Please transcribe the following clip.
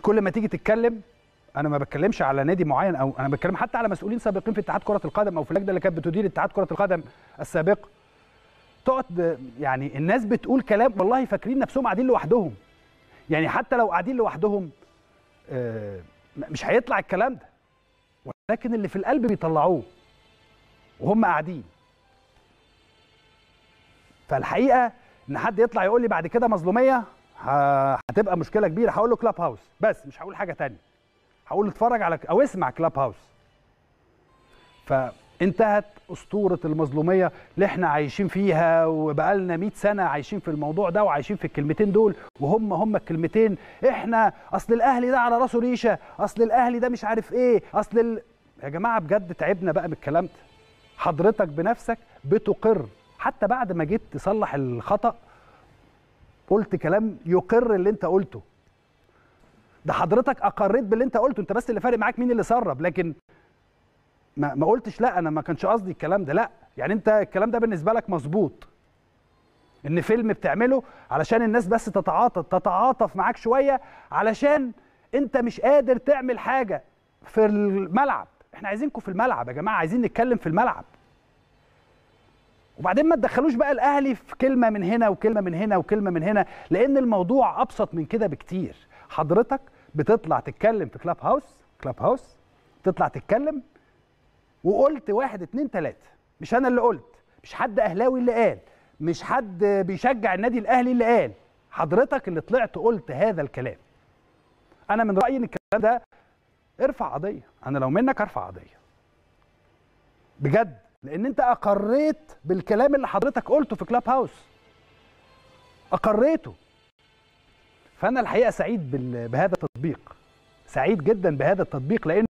كل ما تيجي تتكلم انا ما بتكلمش على نادي معين او انا بتكلم حتى على مسؤولين سابقين في اتحاد كره القدم او في اللجنه اللي كانت بتدير اتحاد كره القدم السابق تقعد يعني الناس بتقول كلام والله فاكرين نفسهم قاعدين لوحدهم يعني حتى لو قاعدين لوحدهم آه، مش هيطلع الكلام ده ولكن اللي في القلب بيطلعوه وهم قاعدين فالحقيقه ان حد يطلع يقول لي بعد كده مظلوميه هتبقى مشكله كبيره هقول له كلاب هاوس بس مش هقول حاجه تانية هقول له اتفرج على او اسمع كلاب هاوس فانتهت اسطوره المظلوميه اللي احنا عايشين فيها وبقالنا 100 سنه عايشين في الموضوع ده وعايشين في الكلمتين دول وهم هم الكلمتين احنا اصل الاهلي ده على راسه ريشه اصل الاهلي ده مش عارف ايه اصل ال... يا جماعه بجد تعبنا بقى من الكلام ده حضرتك بنفسك بتقر حتى بعد ما جيت تصلح الخطأ قلت كلام يقر اللي انت قلته ده حضرتك اقريت باللي انت قلته انت بس اللي فارق معاك مين اللي سرب لكن ما, ما قلتش لا انا ما كانش قصدي الكلام ده لا يعني انت الكلام ده بالنسبه لك مظبوط ان فيلم بتعمله علشان الناس بس تتعاطى تتعاطف معاك شويه علشان انت مش قادر تعمل حاجه في الملعب احنا عايزينكم في الملعب يا جماعه عايزين نتكلم في الملعب وبعدين ما تدخلوش بقى الاهلي في كلمه من هنا وكلمه من هنا وكلمه من هنا لان الموضوع ابسط من كده بكتير حضرتك بتطلع تتكلم في كلاب هاوس كلاب هاوس تطلع تتكلم وقلت واحد اتنين تلاته مش انا اللي قلت مش حد اهلاوي اللي قال مش حد بيشجع النادي الاهلي اللي قال حضرتك اللي طلعت قلت هذا الكلام انا من رايي ان الكلام ده ارفع قضيه انا لو منك ارفع قضيه بجد لان انت اقريت بالكلام اللي حضرتك قلته في كلاب هاوس اقريته فانا الحقيقه سعيد بهذا التطبيق سعيد جدا بهذا التطبيق لان